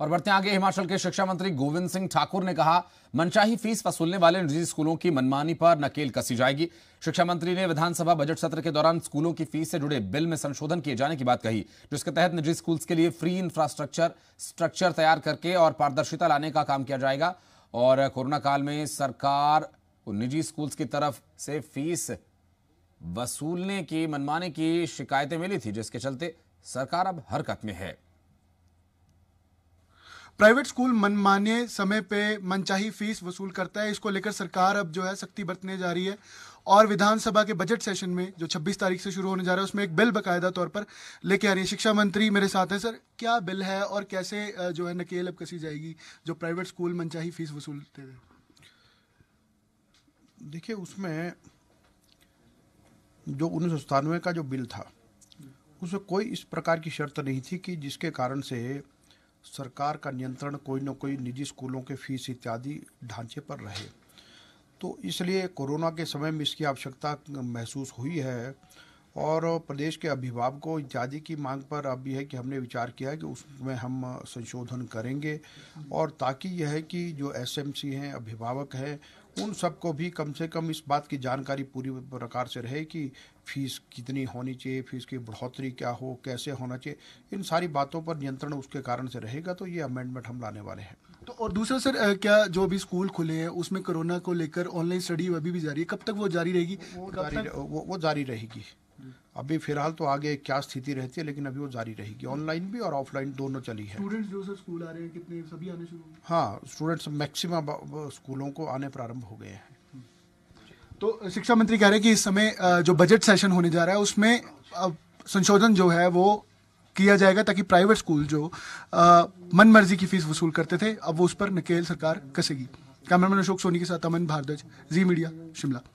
और बढ़ते आगे हिमाचल के शिक्षा मंत्री गोविंद सिंह ठाकुर ने कहा मनचाही फीस वसूलने वाले निजी स्कूलों की मनमानी पर नकेल कसी जाएगी शिक्षा मंत्री ने विधानसभा बजट सत्र के दौरान स्कूलों की फीस से जुड़े बिल में संशोधन किए जाने की बात कही जिसके तहत निजी स्कूल्स के लिए फ्री इंफ्रास्ट्रक्चर स्ट्रक्चर तैयार करके और पारदर्शिता लाने का काम किया जाएगा और कोरोना काल में सरकार निजी स्कूल्स की तरफ से फीस वसूलने की मनमाने की शिकायतें मिली थी जिसके चलते सरकार अब हरकत में है प्राइवेट स्कूल मनमाने समय पे मनचाही फीस वसूल करता है इसको लेकर सरकार अब जो है सख्ती बरतने जा रही है और विधानसभा के बजट सेशन में जो 26 तारीख से शुरू होने जा रहा है उसमें एक बिल बकायदा तौर पर लेके आ रही है शिक्षा मंत्री मेरे साथ हैं सर क्या बिल है और कैसे जो है नकेल अब कसी जाएगी जो प्राइवेट स्कूल मनचाही फीस वसूलते हुए देखिए उसमें जो उन्नीस का जो बिल था उसमें कोई इस प्रकार की शर्त नहीं थी कि जिसके कारण से सरकार का नियंत्रण कोई ना कोई निजी स्कूलों के फीस इत्यादि ढांचे पर रहे तो इसलिए कोरोना के समय में इसकी आवश्यकता महसूस हुई है और प्रदेश के अभिभावकों इत्यादि की मांग पर अब यह है कि हमने विचार किया है कि उसमें हम संशोधन करेंगे और ताकि यह है कि जो एसएमसी हैं अभिभावक हैं उन सबको भी कम से कम इस बात की जानकारी पूरी प्रकार से रहे कि फीस कितनी होनी चाहिए फीस की बढ़ोतरी क्या हो कैसे होना चाहिए इन सारी बातों पर नियंत्रण उसके कारण से रहेगा तो ये अमेंडमेंट हम लाने वाले हैं तो और दूसरा सर क्या जो अभी स्कूल खुले हैं उसमें कोरोना को लेकर ऑनलाइन स्टडी अभी भी जारी है कब तक वो जारी रहेगी वो जारी वो, वो जारी रहेगी अभी फिलहाल तो आगे क्या स्थिति रहती है लेकिन अभी वो जारी रहेगी ऑनलाइन भी और ऑफलाइन दोनों चली है स्टूडेंट्स जो सर स्कूल आ रहे हैं कितने सभी आने शुरू हाँ स्टूडेंट्स मैक्सिमम स्कूलों को आने प्रारंभ हो गए हैं तो शिक्षा मंत्री कह रहे हैं कि इस समय जो बजट सेशन होने जा रहा है उसमें संशोधन जो है वो किया जाएगा ताकि प्राइवेट स्कूल जो मन मर्जी की फीस वसूल करते थे अब वो उस पर नकेल सरकार कसेगी कैमरामैन अशोक सोनी के साथ अमन भारद्वाज जी मीडिया शिमला